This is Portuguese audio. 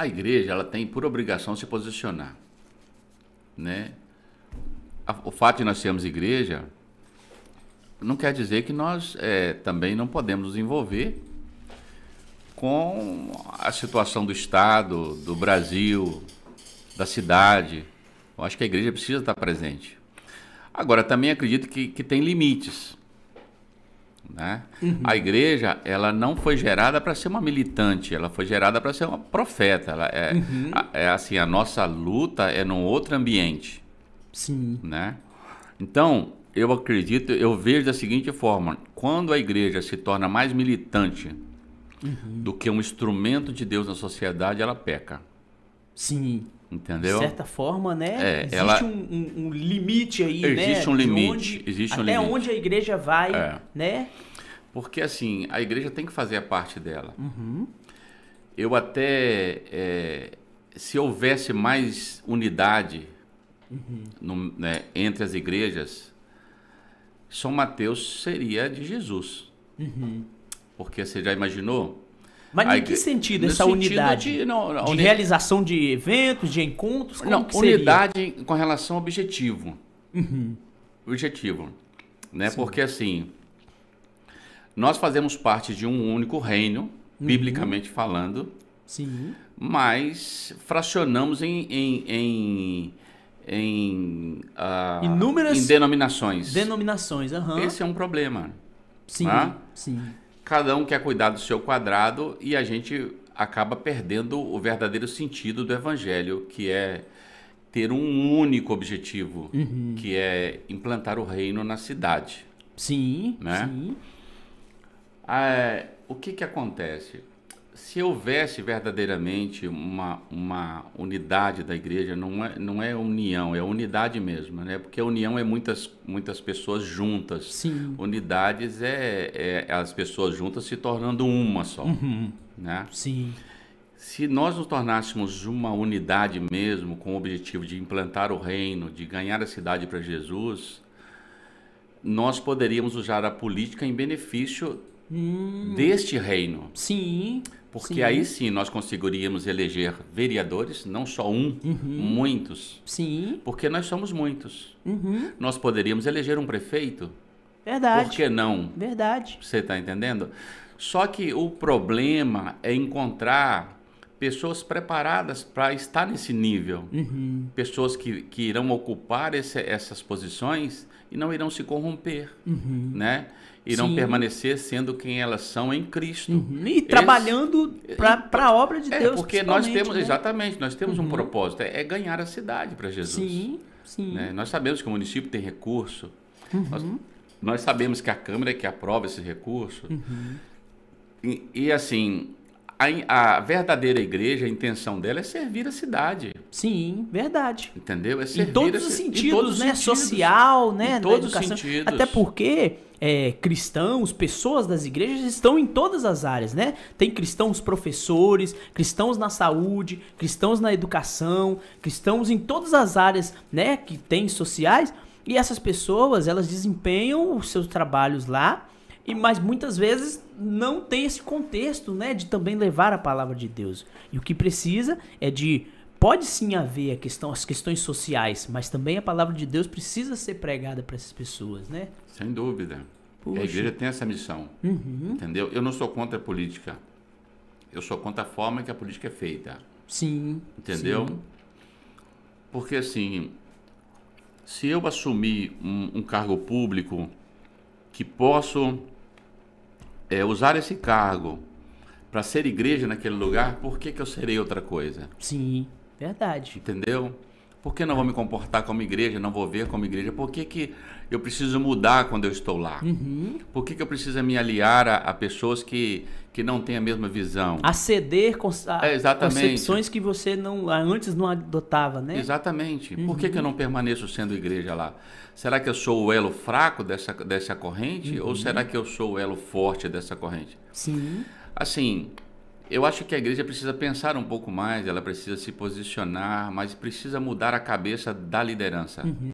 a igreja ela tem por obrigação se posicionar, né? O fato de nós sermos igreja não quer dizer que nós é, também não podemos nos envolver com a situação do Estado, do Brasil, da cidade. Eu acho que a igreja precisa estar presente. Agora, também acredito que, que tem limites. Né? Uhum. A igreja ela não foi gerada para ser uma militante, ela foi gerada para ser uma profeta. Ela é, uhum. a, é assim a nossa luta é num outro ambiente. Sim. Né? Então eu acredito, eu vejo da seguinte forma: quando a igreja se torna mais militante uhum. do que um instrumento de Deus na sociedade, ela peca. Sim. Entendeu? De certa forma, né? É, existe ela... um, um, um, limite aí, existe né? Existe um limite. Onde, existe até um limite. onde a igreja vai, é. né? Porque assim, a igreja tem que fazer a parte dela. Uhum. Eu até. É, se houvesse mais unidade uhum. no, né, entre as igrejas, São Mateus seria de Jesus. Uhum. Porque você já imaginou? Mas em que sentido essa unidade? De, não, de realização de eventos, de encontros? não, unidade com relação ao objetivo. Uhum. Objetivo. Né? Porque assim, nós fazemos parte de um único reino, uhum. biblicamente falando. Sim. Mas fracionamos em, em, em em, uh, inúmeras em denominações. Denominações, aham. Uhum. Esse é um problema. Sim, tá? sim cada um quer cuidar do seu quadrado e a gente acaba perdendo o verdadeiro sentido do evangelho, que é ter um único objetivo, uhum. que é implantar o reino na cidade. Sim, né? sim. Ah, é, o que que acontece? se houvesse verdadeiramente uma, uma unidade da igreja, não é, não é união, é unidade mesmo, né? Porque a união é muitas, muitas pessoas juntas. Sim. Unidades é, é as pessoas juntas se tornando uma só, uhum. né? Sim. Se nós nos tornássemos uma unidade mesmo, com o objetivo de implantar o reino, de ganhar a cidade para Jesus, nós poderíamos usar a política em benefício hum, deste reino. Sim. Porque sim. aí sim nós conseguiríamos eleger vereadores, não só um, uhum. muitos. Sim. Porque nós somos muitos. Uhum. Nós poderíamos eleger um prefeito. Verdade. Por que não? Verdade. Você está entendendo? Só que o problema é encontrar pessoas preparadas para estar nesse nível. Uhum. Pessoas que, que irão ocupar esse, essas posições e não irão se corromper, uhum. né? Irão Sim. permanecer sendo quem elas são em Cristo. Uhum. E trabalhando para a obra de é, Deus. Porque nós temos, né? exatamente, nós temos uhum. um propósito, é, é, ganhar a cidade para Jesus. Sim. Sim. Né? Nós sabemos que o município tem recurso, uhum. nós, nós, sabemos que a Câmara é que aprova esse recurso. Uhum. E, e assim, a, a, verdadeira igreja, a intenção dela é servir a cidade. Sim, verdade. Entendeu? É servir em todos a, os sentidos, todos né? Sentidos. Social, né? Em todos os sentidos. Até porque é, cristãos, pessoas das igrejas estão em todas as áreas, né? Tem cristãos professores, cristãos na saúde, cristãos na educação, cristãos em todas as áreas, né? Que tem sociais. E essas pessoas, elas desempenham os seus trabalhos lá e mas muitas vezes não tem esse contexto, né, de também levar a palavra de Deus. E o que precisa é de pode sim haver a questão, as questões sociais, mas também a palavra de Deus precisa ser pregada para essas pessoas, né? Sem dúvida. A igreja tem essa missão, uhum. entendeu? Eu não sou contra a política. Eu sou contra a forma que a política é feita. Sim. Entendeu? Sim. Porque assim, se eu assumir um, um cargo público que posso é, usar esse cargo para ser igreja naquele lugar, por que, que eu serei outra coisa? Sim, verdade. Entendeu? Por que não vou me comportar como igreja, não vou ver como igreja? Por que, que eu preciso mudar quando eu estou lá? Uhum. Por que, que eu preciso me aliar a, a, pessoas que, que não têm a mesma visão? Aceder a, é, concepções que você não antes não adotava, né? Exatamente. Uhum. Por que, que eu uhum. não permaneço sendo igreja lá? Será que eu sou o elo fraco dessa, dessa corrente? Uhum. Ou será que eu sou o elo forte dessa corrente? Sim. Assim, eu acho que a igreja precisa pensar um pouco mais, ela precisa se posicionar, mas precisa mudar a cabeça da liderança. Uhum.